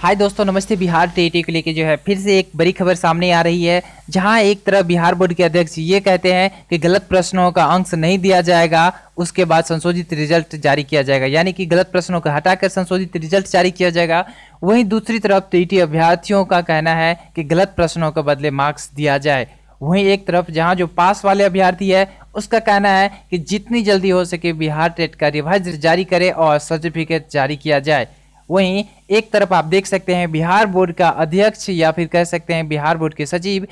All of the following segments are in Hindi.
हाय दोस्तों नमस्ते बिहार टी को लेकर जो है फिर से एक बड़ी खबर सामने आ रही है जहां एक तरफ बिहार बोर्ड के अध्यक्ष ये कहते हैं कि गलत प्रश्नों का अंश नहीं दिया जाएगा उसके बाद संशोधित रिजल्ट जारी किया जाएगा यानी कि गलत प्रश्नों को हटाकर संशोधित रिजल्ट जारी किया जाएगा वहीं दूसरी तरफ टी अभ्यर्थियों का कहना है कि गलत प्रश्नों के बदले मार्क्स दिया जाए वहीं एक तरफ जहाँ जो पास वाले अभ्यर्थी है उसका कहना है कि जितनी जल्दी हो सके बिहार टेट का रिवाइज जारी करे और सर्टिफिकेट जारी किया जाए वहीं एक तरफ आप देख सकते हैं बिहार बोर्ड का अध्यक्ष या फिर कह सकते हैं बिहार बोर्ड के सचिव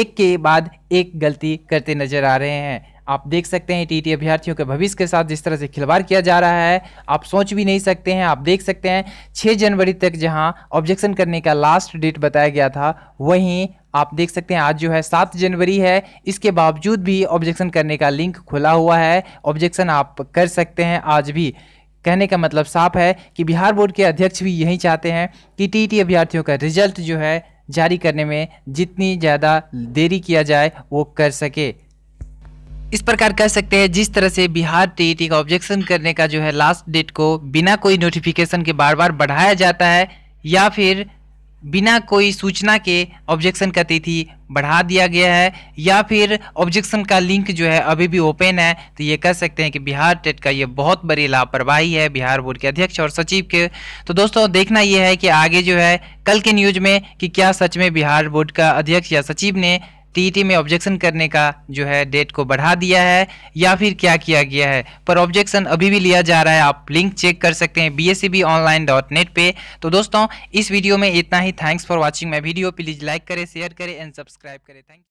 एक के बाद एक गलती करते नजर आ रहे हैं आप देख सकते हैं टीटी अभ्यर्थियों के भविष्य के साथ जिस तरह से खिलवाड़ किया जा रहा है आप सोच भी नहीं सकते हैं आप देख सकते हैं छः जनवरी तक जहां ऑब्जेक्शन करने का लास्ट डेट बताया गया था वहीं आप देख सकते हैं आज जो है सात जनवरी है इसके बावजूद भी ऑब्जेक्शन करने का लिंक खुला हुआ है ऑब्जेक्शन आप कर सकते हैं आज भी कहने का मतलब साफ है कि बिहार बोर्ड के अध्यक्ष भी यही चाहते हैं कि टी अभ्यर्थियों का रिजल्ट जो है जारी करने में जितनी ज़्यादा देरी किया जाए वो कर सके इस प्रकार कह सकते हैं जिस तरह से बिहार टी का ऑब्जेक्शन करने का जो है लास्ट डेट को बिना कोई नोटिफिकेशन के बार बार बढ़ाया जाता है या फिर बिना कोई सूचना के ऑब्जेक्शन का तिथि बढ़ा दिया गया है या फिर ऑब्जेक्शन का लिंक जो है अभी भी ओपन है तो ये कह सकते हैं कि बिहार टेट का ये बहुत बड़ी लापरवाही है बिहार बोर्ड के अध्यक्ष और सचिव के तो दोस्तों देखना ये है कि आगे जो है कल के न्यूज में कि क्या सच में बिहार बोर्ड का अध्यक्ष या सचिव ने टी में ऑब्जेक्शन करने का जो है डेट को बढ़ा दिया है या फिर क्या किया गया है पर ऑब्जेक्शन अभी भी लिया जा रहा है आप लिंक चेक कर सकते हैं बी एस पे तो दोस्तों इस वीडियो में इतना ही thanks for watching my video please like करें शेयर करें एंड सब्सक्राइब करें थैंक